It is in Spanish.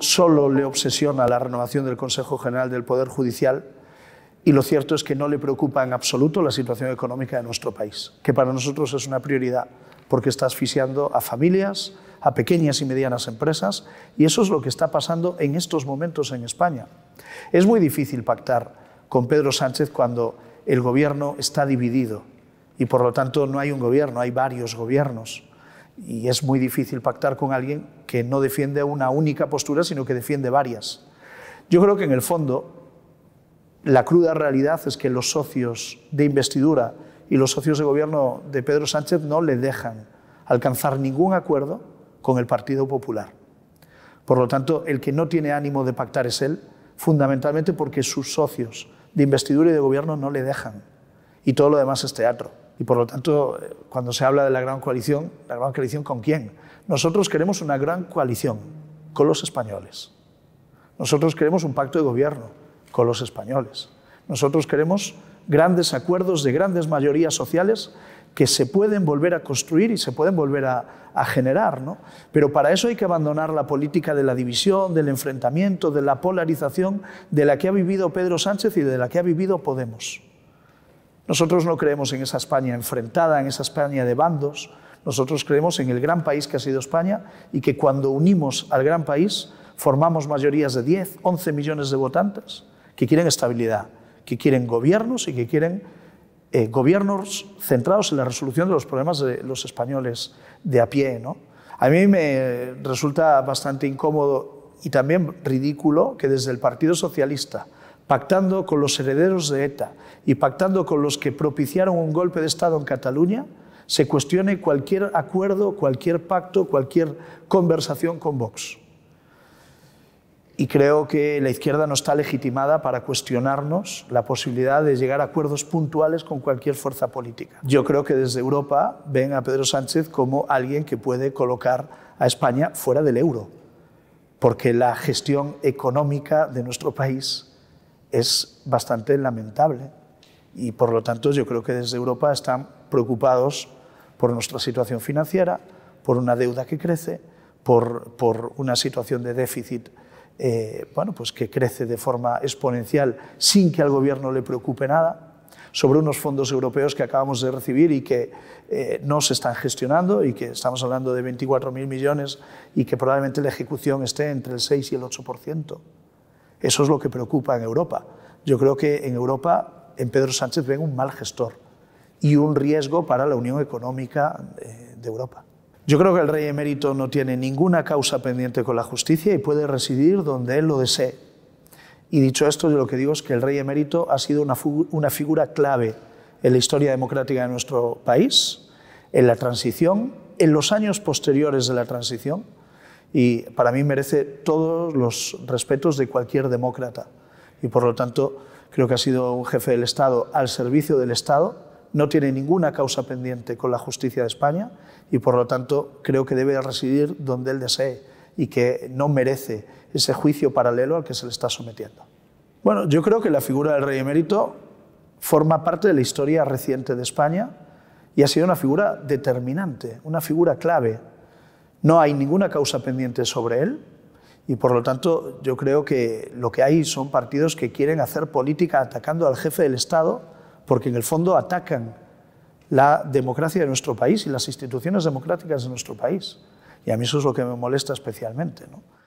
solo le obsesiona la renovación del Consejo General del Poder Judicial y lo cierto es que no le preocupa en absoluto la situación económica de nuestro país, que para nosotros es una prioridad porque está asfixiando a familias, a pequeñas y medianas empresas y eso es lo que está pasando en estos momentos en España. Es muy difícil pactar con Pedro Sánchez cuando el gobierno está dividido y por lo tanto no hay un gobierno, hay varios gobiernos. Y es muy difícil pactar con alguien que no defiende una única postura, sino que defiende varias. Yo creo que en el fondo la cruda realidad es que los socios de investidura y los socios de gobierno de Pedro Sánchez no le dejan alcanzar ningún acuerdo con el Partido Popular. Por lo tanto, el que no tiene ánimo de pactar es él, fundamentalmente porque sus socios de investidura y de gobierno no le dejan. Y todo lo demás es teatro. Y por lo tanto, eh, cuando se habla de la gran coalición, ¿la gran coalición con quién? Nosotros queremos una gran coalición con los españoles. Nosotros queremos un pacto de gobierno con los españoles. Nosotros queremos grandes acuerdos de grandes mayorías sociales que se pueden volver a construir y se pueden volver a, generar. Pero para eso hay que abandonar la política de la división, del enfrentamiento, de la polarización, de la que ha vivido Pedro Sánchez y de la que ha vivido Podemos. Nosotros no creemos en esa España enfrentada, en esa España de bandos. Nosotros creemos en el gran país que ha sido España y que cuando unimos al gran país formamos mayorías de 10, 11 millones de votantes que quieren estabilidad, que quieren gobiernos y que quieren eh, gobiernos centrados en la resolución de los problemas de los españoles de a pie. A mí me resulta bastante incómodo y también ridículo que desde el Partido Socialista, pactando con los herederos de ETA y pactando con los que propiciaron un golpe de Estado en Cataluña, se cuestione cualquier acuerdo, cualquier pacto, cualquier conversación con Vox. Y creo que la izquierda no está legitimada para cuestionarnos la posibilidad de llegar a acuerdos puntuales con cualquier fuerza política. Yo creo que desde Europa ven a Pedro Sánchez como alguien que puede colocar a España fuera del euro, porque la gestión económica de nuestro país es bastante lamentable y por lo tanto yo creo que desde Europa están preocupados por nuestra situación financiera, por una deuda que crece, por, una situación de déficit eh, pues que crece de forma exponencial sin que al gobierno le preocupe nada, sobre unos fondos europeos que acabamos de recibir y que eh, no se están gestionando y que estamos hablando de 24.000 millones y que probablemente la ejecución esté entre el 6 y el 8%. Eso es lo que preocupa en Europa. Yo creo que en Europa, en Pedro Sánchez, ven un mal gestor y un riesgo para la Unión Económica eh, de Europa. Yo creo que el rey emérito no tiene ninguna causa pendiente con la justicia y puede residir donde él lo desee. Y dicho esto, yo lo que digo es que el rey emérito ha sido una, una figura clave en la historia democrática de nuestro país, en la transición, en los años posteriores de la transición, y para mí merece todos los respetos de cualquier demócrata. Y por lo tanto, creo que ha sido un jefe del Estado al servicio del Estado, no tiene ninguna causa pendiente con la justicia de España y por lo tanto creo que debe residir donde él desee y que no merece ese juicio paralelo al que se le está sometiendo. Bueno, yo creo que la figura del rey emérito forma parte de la historia reciente de España y ha sido una figura determinante, una figura clave no hay ninguna causa pendiente sobre él y por lo tanto yo creo que lo que hay son partidos que quieren hacer política atacando al jefe del Estado porque en el fondo atacan la democracia de nuestro país y las instituciones democráticas de nuestro país. Y a mí eso es lo que me molesta especialmente. ¿no?